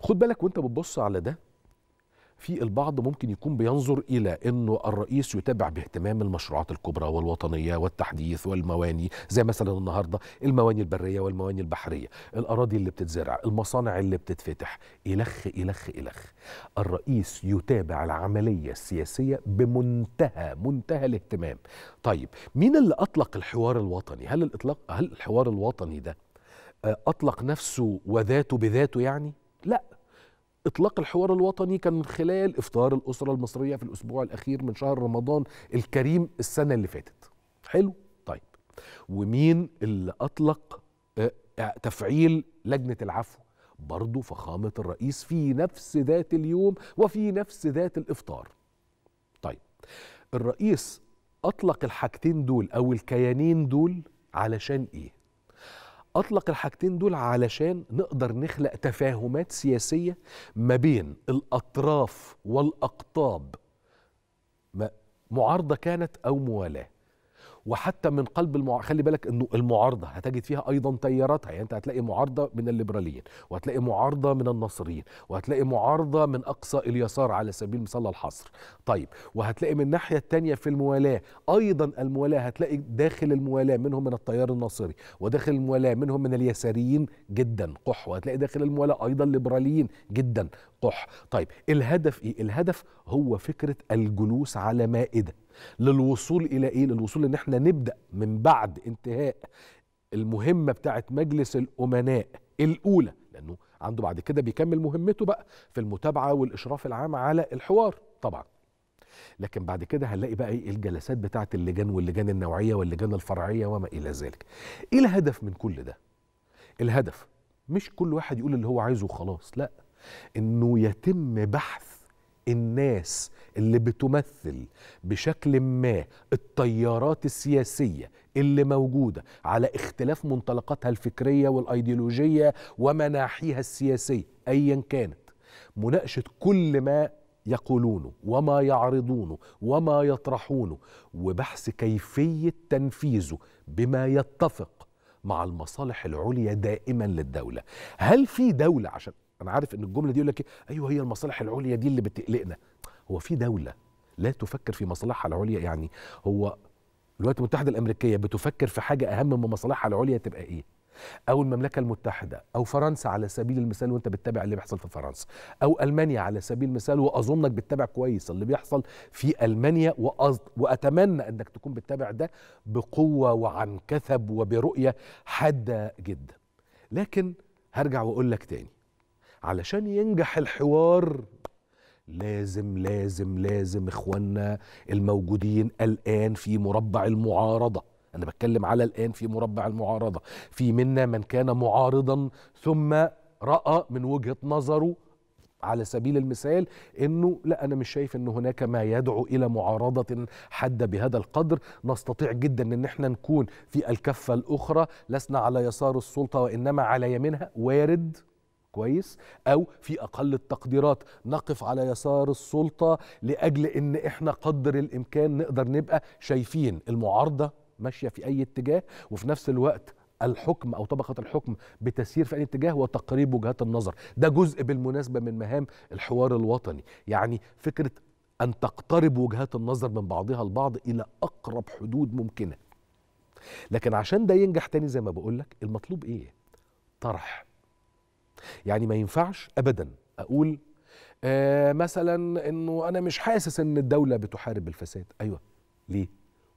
خد بالك وانت بتبص على ده في البعض ممكن يكون بينظر الى انه الرئيس يتابع باهتمام المشروعات الكبرى والوطنيه والتحديث والمواني زي مثلا النهارده المواني البريه والمواني البحريه، الاراضي اللي بتتزرع، المصانع اللي بتتفتح، الخ الخ الخ. الرئيس يتابع العمليه السياسيه بمنتهى منتهى الاهتمام. طيب مين اللي اطلق الحوار الوطني؟ هل الاطلاق هل الحوار الوطني ده آه، اطلق نفسه وذاته بذاته يعني؟ لا اطلاق الحوار الوطني كان من خلال افطار الاسره المصريه في الاسبوع الاخير من شهر رمضان الكريم السنه اللي فاتت حلو طيب ومين اللي اطلق آه، آه، تفعيل لجنه العفو برضه فخامه الرئيس في نفس ذات اليوم وفي نفس ذات الافطار طيب الرئيس اطلق الحاجتين دول او الكيانين دول علشان ايه أطلق الحاجتين دول علشان نقدر نخلق تفاهمات سياسية ما بين الأطراف والأقطاب معارضة كانت أو موالاة وحتى من قلب المع... خلي بالك انه المعارضه هتجد فيها ايضا تياراتها يعني انت هتلاقي معارضه من الليبراليين وهتلاقي معارضه من النصريين وهتلاقي معارضه من اقصى اليسار على سبيل المثال الحصر طيب وهتلاقي من الناحيه الثانيه في الموالاه ايضا الموالاه هتلاقي داخل الموالاه منهم من التيار النصري وداخل الموالاه منهم من اليساريين جدا قح وهتلاقي داخل الموالاه ايضا ليبراليين جدا قح طيب الهدف ايه الهدف هو فكره الجلوس على مائده للوصول الى ايه للوصول ان احنا نبدا من بعد انتهاء المهمه بتاعه مجلس الامناء الاولى لانه عنده بعد كده بيكمل مهمته بقى في المتابعه والاشراف العام على الحوار طبعا لكن بعد كده هنلاقي بقى ايه الجلسات بتاعه اللجان واللجان النوعيه واللجان الفرعيه وما الى ذلك ايه الهدف من كل ده الهدف مش كل واحد يقول اللي هو عايزه وخلاص لا انه يتم بحث الناس اللي بتمثل بشكل ما التيارات السياسيه اللي موجوده على اختلاف منطلقاتها الفكريه والايديولوجيه ومناحيها السياسيه ايا كانت مناقشه كل ما يقولونه وما يعرضونه وما يطرحونه وبحث كيفيه تنفيذه بما يتفق مع المصالح العليا دائما للدوله هل في دوله عشان انا عارف ان الجمله دي يقول لك إيه؟ ايوه هي المصالح العليا دي اللي بتقلقنا هو في دوله لا تفكر في مصالحها العليا يعني هو الولايات المتحده الامريكيه بتفكر في حاجه اهم من مصالحها العليا تبقى ايه او المملكه المتحده او فرنسا على سبيل المثال وانت بتتابع اللي بيحصل في فرنسا او المانيا على سبيل المثال واظنك بتتابع كويس اللي بيحصل في المانيا وأز... واتمنى انك تكون بتتابع ده بقوه وعن كثب وبرؤيه حاده جدا لكن هرجع واقول لك تاني علشان ينجح الحوار لازم لازم لازم اخواننا الموجودين الان في مربع المعارضه انا بتكلم على الان في مربع المعارضه في منا من كان معارضا ثم راى من وجهه نظره على سبيل المثال انه لا انا مش شايف ان هناك ما يدعو الى معارضه حاده بهذا القدر نستطيع جدا ان احنا نكون في الكفه الاخرى لسنا على يسار السلطه وانما على يمينها وارد كويس او في اقل التقديرات نقف على يسار السلطه لاجل ان احنا قدر الامكان نقدر نبقى شايفين المعارضه ماشيه في اي اتجاه وفي نفس الوقت الحكم او طبقه الحكم بتسير في اي اتجاه وتقريب وجهات النظر ده جزء بالمناسبه من مهام الحوار الوطني يعني فكره ان تقترب وجهات النظر من بعضها البعض الى اقرب حدود ممكنه لكن عشان ده ينجح تاني زي ما بقولك المطلوب ايه طرح يعني ما ينفعش ابدا اقول آه مثلا انه انا مش حاسس ان الدوله بتحارب الفساد ايوه ليه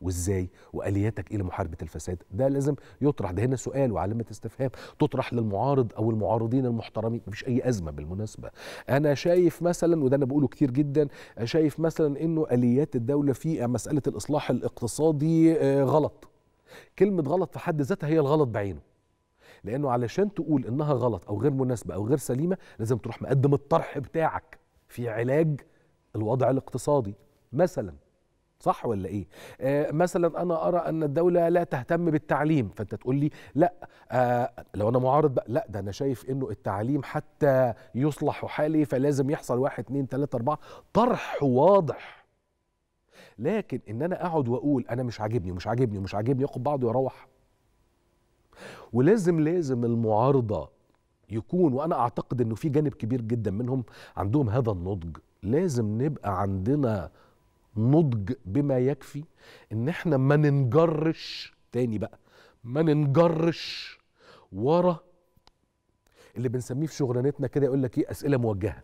وازاي والياتك ايه لمحاربه الفساد ده لازم يطرح ده هنا سؤال وعلامه استفهام تطرح للمعارض او المعارضين المحترمين مفيش اي ازمه بالمناسبه انا شايف مثلا وده انا بقوله كتير جدا شايف مثلا انه اليات الدوله في مساله الاصلاح الاقتصادي آه غلط كلمه غلط في حد ذاتها هي الغلط بعينه لانه علشان تقول انها غلط او غير مناسبه او غير سليمه لازم تروح مقدم الطرح بتاعك في علاج الوضع الاقتصادي مثلا صح ولا ايه آه مثلا انا ارى ان الدوله لا تهتم بالتعليم فانت تقول لي لا آه لو انا معارض بقى لا ده انا شايف انه التعليم حتى يصلح حالي فلازم يحصل واحد اتنين تلاته اربعه طرح واضح لكن ان انا اقعد واقول انا مش عاجبني ومش عاجبني ومش عاجبني اخد بعضه واروح ولازم لازم المعارضه يكون وانا اعتقد انه في جانب كبير جدا منهم عندهم هذا النضج لازم نبقى عندنا نضج بما يكفي ان احنا ما ننجرش تاني بقى ما ننجرش ورا اللي بنسميه في شغلانتنا كده يقول لك ايه اسئله موجهه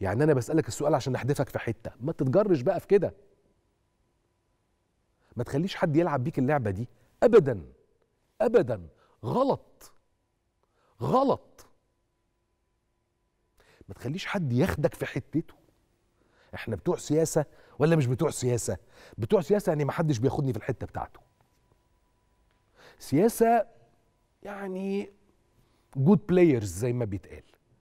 يعني انا بسالك السؤال عشان احدفك في حته ما تتجرش بقى في كده ما تخليش حد يلعب بيك اللعبه دي ابدا ابدا غلط غلط ما تخليش حد ياخدك في حتته احنا بتوع سياسه ولا مش بتوع سياسه بتوع سياسه يعني ما حدش بياخدني في الحته بتاعته سياسه يعني جود بلايرز زي ما بيتقال